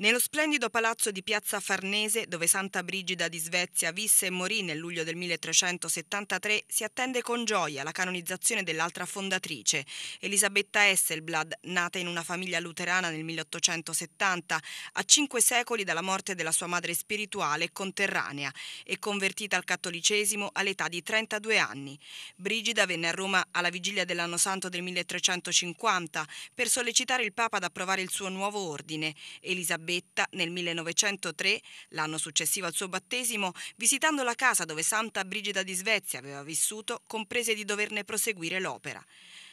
Nello splendido palazzo di Piazza Farnese, dove Santa Brigida di Svezia visse e morì nel luglio del 1373, si attende con gioia la canonizzazione dell'altra fondatrice, Elisabetta Esselblad, nata in una famiglia luterana nel 1870, a cinque secoli dalla morte della sua madre spirituale e conterranea, e convertita al cattolicesimo all'età di 32 anni. Brigida venne a Roma alla vigilia dell'anno santo del 1350 per sollecitare il Papa ad approvare il suo nuovo ordine. Elisabetta Elisabetta nel 1903, l'anno successivo al suo battesimo, visitando la casa dove Santa Brigida di Svezia aveva vissuto, comprese di doverne proseguire l'opera.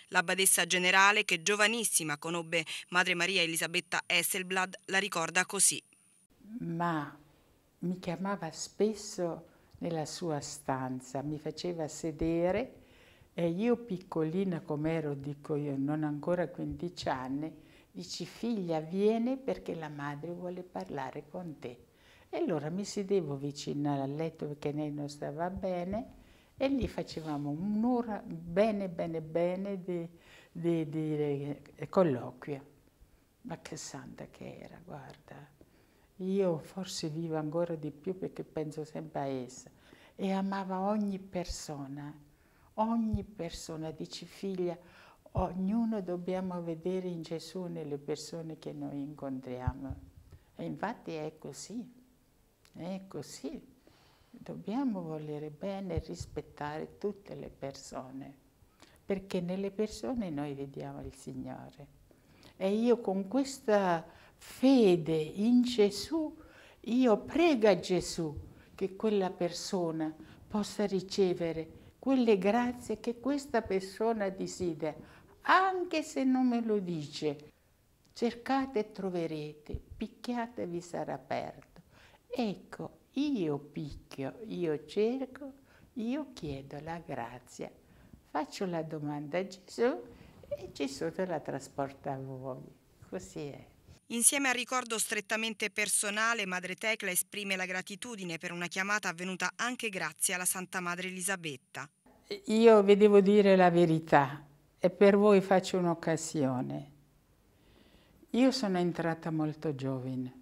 La badessa generale, che giovanissima conobbe Madre Maria Elisabetta Esselblad, la ricorda così. Ma mi chiamava spesso nella sua stanza, mi faceva sedere e io piccolina come ero, dico io, non ancora 15 anni, Dici figlia vieni perché la madre vuole parlare con te. E allora mi sedevo vicino al letto perché lei non stava bene e lì facevamo un'ora bene bene bene di, di, di, di eh, colloquio. Ma che santa che era, guarda. Io forse vivo ancora di più perché penso sempre a essa. E amava ogni persona, ogni persona, dici figlia, ognuno dobbiamo vedere in Gesù nelle persone che noi incontriamo. E infatti è così, è così. Dobbiamo volere bene e rispettare tutte le persone, perché nelle persone noi vediamo il Signore. E io con questa fede in Gesù, io prego a Gesù che quella persona possa ricevere quelle grazie che questa persona desidera anche se non me lo dice. Cercate e troverete, picchiatevi sarà aperto. Ecco, io picchio, io cerco, io chiedo la grazia. Faccio la domanda a Gesù e Gesù te la trasporta a voi. Così è. Insieme al ricordo strettamente personale, Madre Tecla esprime la gratitudine per una chiamata avvenuta anche grazie alla Santa Madre Elisabetta. Io vi devo dire la verità, e per voi faccio un'occasione. Io sono entrata molto giovane,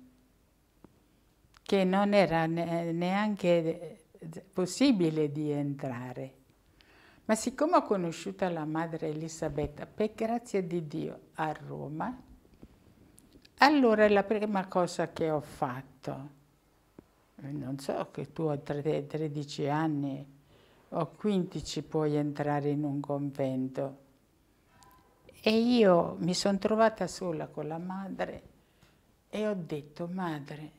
che non era neanche eh, possibile di entrare. Ma siccome ho conosciuto la madre Elisabetta, per grazia di Dio, a Roma, allora la prima cosa che ho fatto, eh, non so che tu a 13 anni o 15 puoi entrare in un convento, e io mi sono trovata sola con la madre e ho detto, madre,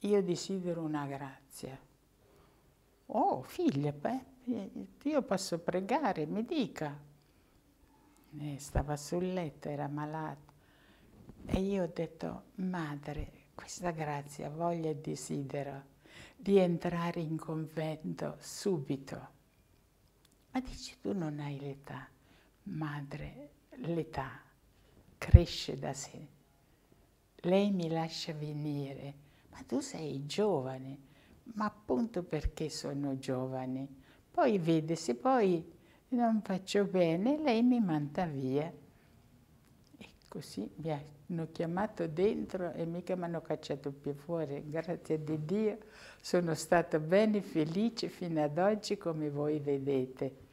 io desidero una grazia. Oh figlia, beh, eh, io posso pregare, mi dica. E eh, stava sul letto, era malata. E io ho detto, madre, questa grazia voglia e desidero di entrare in convento subito. Ma dici tu non hai l'età madre, l'età cresce da sé. Lei mi lascia venire, ma tu sei giovane, ma appunto perché sono giovane. Poi vede, se poi non faccio bene, lei mi manda via. E così mi hanno chiamato dentro e mica mi hanno cacciato più fuori. Grazie a Dio sono stata bene felice fino ad oggi come voi vedete.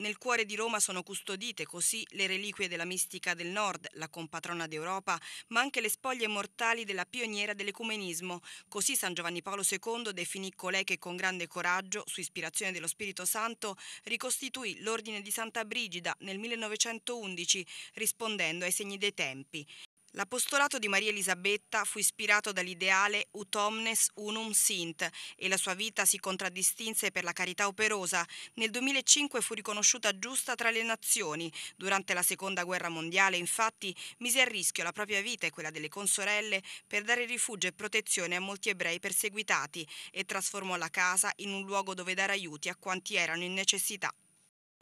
Nel cuore di Roma sono custodite così le reliquie della mistica del Nord, la compatrona d'Europa, ma anche le spoglie mortali della pioniera dell'ecumenismo. Così San Giovanni Paolo II definì colei che con grande coraggio, su ispirazione dello Spirito Santo, ricostituì l'ordine di Santa Brigida nel 1911, rispondendo ai segni dei tempi. L'apostolato di Maria Elisabetta fu ispirato dall'ideale ut omnes unum sint e la sua vita si contraddistinse per la carità operosa. Nel 2005 fu riconosciuta giusta tra le nazioni. Durante la Seconda Guerra Mondiale, infatti, mise a rischio la propria vita e quella delle consorelle per dare rifugio e protezione a molti ebrei perseguitati e trasformò la casa in un luogo dove dare aiuti a quanti erano in necessità.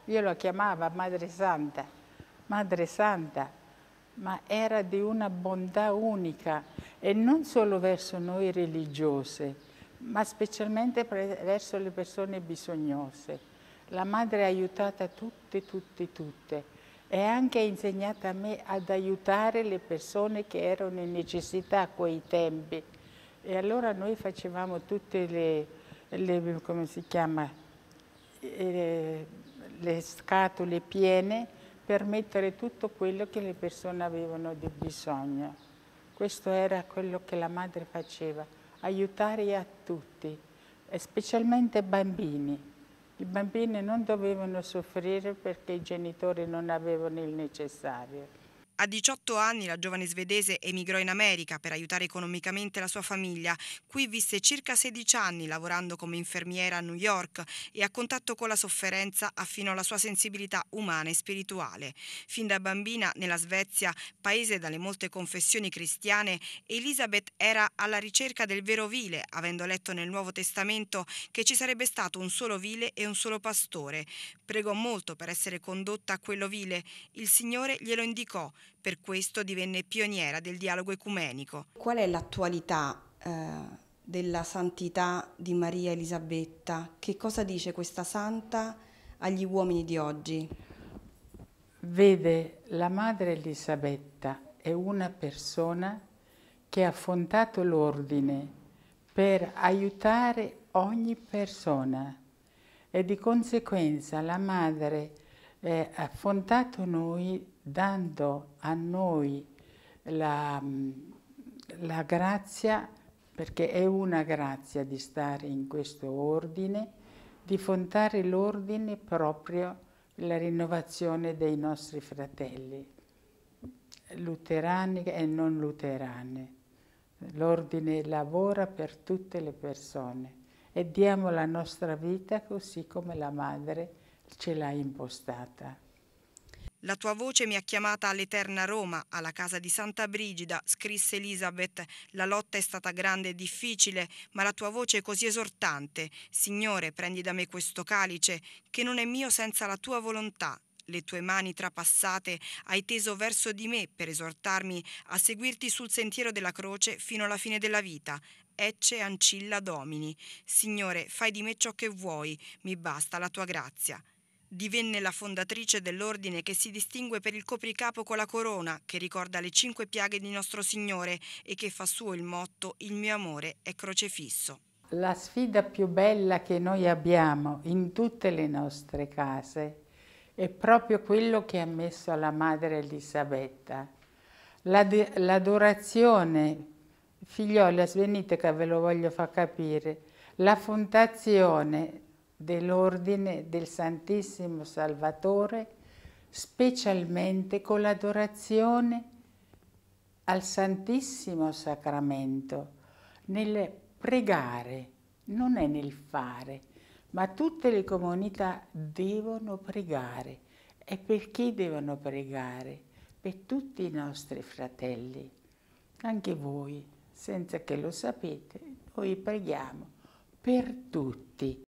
Io la chiamava Madre Santa, Madre Santa, ma era di una bontà unica e non solo verso noi religiose, ma specialmente verso le persone bisognose. La madre ha aiutato tutte, tutte, tutte e anche ha insegnato a me ad aiutare le persone che erano in necessità a quei tempi. E allora noi facevamo tutte le, le come si chiama, le, eh, le scatole piene per mettere tutto quello che le persone avevano di bisogno. Questo era quello che la madre faceva, aiutare a tutti, specialmente bambini. I bambini non dovevano soffrire perché i genitori non avevano il necessario. A 18 anni la giovane svedese emigrò in America per aiutare economicamente la sua famiglia. Qui visse circa 16 anni lavorando come infermiera a New York e a contatto con la sofferenza affinò la sua sensibilità umana e spirituale. Fin da bambina nella Svezia, paese dalle molte confessioni cristiane, Elisabeth era alla ricerca del vero vile, avendo letto nel Nuovo Testamento che ci sarebbe stato un solo vile e un solo pastore. Pregò molto per essere condotta a quello vile. Il Signore glielo indicò. Per questo divenne pioniera del dialogo ecumenico. Qual è l'attualità eh, della santità di Maria Elisabetta? Che cosa dice questa santa agli uomini di oggi? Vede, la madre Elisabetta è una persona che ha affrontato l'ordine per aiutare ogni persona e di conseguenza la madre eh, ha affrontato noi dando a noi la, la grazia, perché è una grazia di stare in questo ordine, di fondare l'ordine proprio la rinnovazione dei nostri fratelli, luterani e non luterani. L'ordine lavora per tutte le persone e diamo la nostra vita così come la Madre ce l'ha impostata. La tua voce mi ha chiamata all'eterna Roma, alla casa di Santa Brigida, scrisse Elisabeth. La lotta è stata grande e difficile, ma la tua voce è così esortante. Signore, prendi da me questo calice, che non è mio senza la tua volontà. Le tue mani trapassate hai teso verso di me per esortarmi a seguirti sul sentiero della croce fino alla fine della vita. Ecce ancilla domini. Signore, fai di me ciò che vuoi, mi basta la tua grazia. Divenne la fondatrice dell'ordine che si distingue per il copricapo con la corona, che ricorda le cinque piaghe di Nostro Signore e che fa suo il motto Il mio amore è crocefisso. La sfida più bella che noi abbiamo in tutte le nostre case è proprio quello che ha messo la madre Elisabetta. L'adorazione, figlioli, svenite che ve lo voglio far capire, la fondazione dell'Ordine del Santissimo Salvatore, specialmente con l'adorazione al Santissimo Sacramento, nel pregare, non è nel fare, ma tutte le comunità devono pregare. E perché devono pregare? Per tutti i nostri fratelli, anche voi, senza che lo sapete, noi preghiamo per tutti.